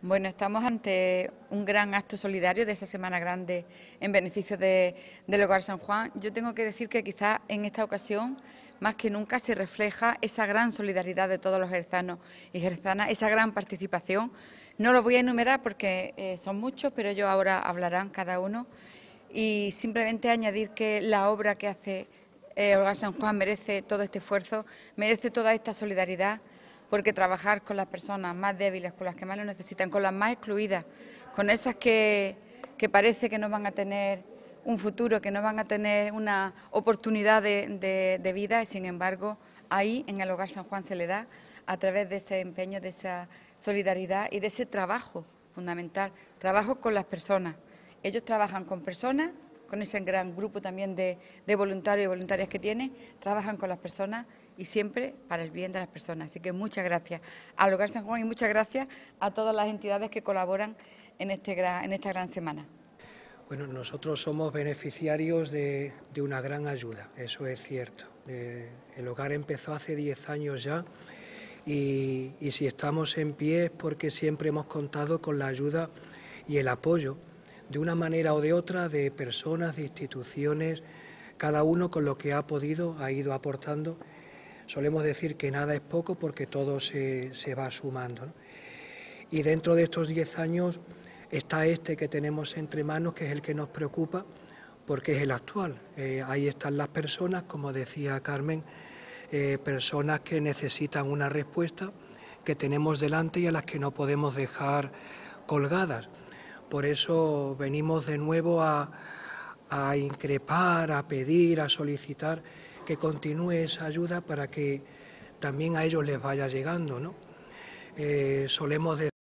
Bueno, estamos ante un gran acto solidario de esa Semana Grande en beneficio de, del Hogar San Juan. Yo tengo que decir que quizás en esta ocasión más que nunca se refleja esa gran solidaridad de todos los herzanos y jerzanas, esa gran participación. No lo voy a enumerar porque eh, son muchos, pero ellos ahora hablarán cada uno. Y simplemente añadir que la obra que hace eh, el Hogar San Juan merece todo este esfuerzo, merece toda esta solidaridad porque trabajar con las personas más débiles, con las que más lo necesitan, con las más excluidas, con esas que, parece que no van a tener un futuro, que no van a tener una oportunidad de, de vida y sin embargo ahí en el Hogar San Juan se le da a través de ese empeño, de esa solidaridad y de ese trabajo fundamental, trabajo con las personas. Ellos trabajan con personas con ese gran grupo también de, voluntarios y voluntarias que tiene, trabajan con las personas y siempre para el bien de las personas. Así que muchas gracias al Hogar San Juan y muchas gracias a todas las entidades que colaboran en, este esta gran semana. Bueno, nosotros somos beneficiarios de, una gran ayuda, eso es cierto. el hogar empezó hace 10 años ya y, y si estamos en pie es porque siempre hemos contado con la ayuda y el apoyo de una manera o de otra, de personas, de instituciones, cada uno con lo que ha podido ha ido aportando. Solemos decir que nada es poco porque todo se, va sumando. Y dentro de estos diez años está este que tenemos entre manos, que es el que nos preocupa, porque es el actual. Eh, ahí están las personas, como decía Carmen, eh, personas que necesitan una respuesta que tenemos delante y a las que no podemos dejar colgadas. Por eso venimos de nuevo a, increpar, a pedir, a solicitar que continúe esa ayuda para que también a ellos les vaya llegando. ¿no? Eh, solemos